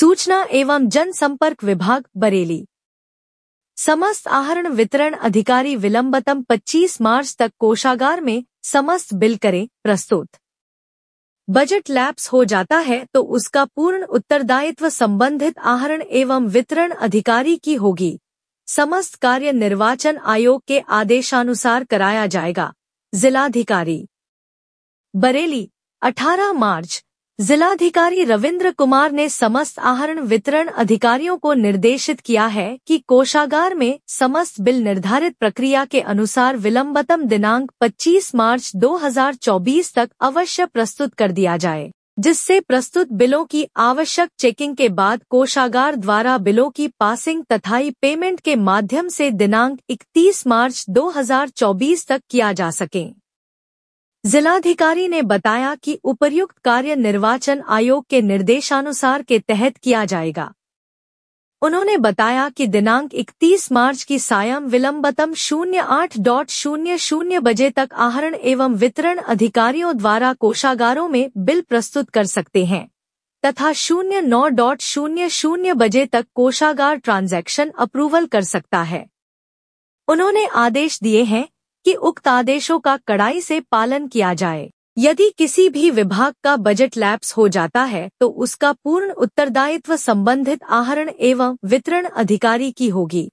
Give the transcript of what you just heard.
सूचना एवं जनसंपर्क विभाग बरेली समस्त आहरण वितरण अधिकारी विलंबतम 25 मार्च तक कोषागार में समस्त बिल करें प्रस्तुत बजट लैप्स हो जाता है तो उसका पूर्ण उत्तरदायित्व संबंधित आहरण एवं वितरण अधिकारी की होगी समस्त कार्य निर्वाचन आयोग के आदेशानुसार कराया जाएगा जिलाधिकारी बरेली 18 मार्च जिलाधिकारी रविंद्र कुमार ने समस्त आहरण वितरण अधिकारियों को निर्देशित किया है कि कोषागार में समस्त बिल निर्धारित प्रक्रिया के अनुसार विलंबतम दिनांक 25 मार्च 2024 तक अवश्य प्रस्तुत कर दिया जाए जिससे प्रस्तुत बिलों की आवश्यक चेकिंग के बाद कोषागार द्वारा बिलों की पासिंग तथा ई पेमेंट के माध्यम से दिनांक 31 मार्च 2024 तक किया जा सके जिलाधिकारी ने बताया कि उपर्युक्त कार्य निर्वाचन आयोग के निर्देशानुसार के तहत किया जाएगा उन्होंने बताया कि दिनांक 31 मार्च की सायं विलंबतम शून्य आठ डॉट शून्य शून्य बजे तक आहरण एवं वितरण अधिकारियों द्वारा कोषागारों में बिल प्रस्तुत कर सकते हैं तथा शून्य नौ डॉट शून्य शून्य बजे तक कोषागार ट्रांजैक्शन अप्रूवल कर सकता है उन्होंने आदेश दिए हैं कि उक्त आदेशों का कड़ाई से पालन किया जाए यदि किसी भी विभाग का बजट लैप्स हो जाता है तो उसका पूर्ण उत्तरदायित्व संबंधित आहरण एवं वितरण अधिकारी की होगी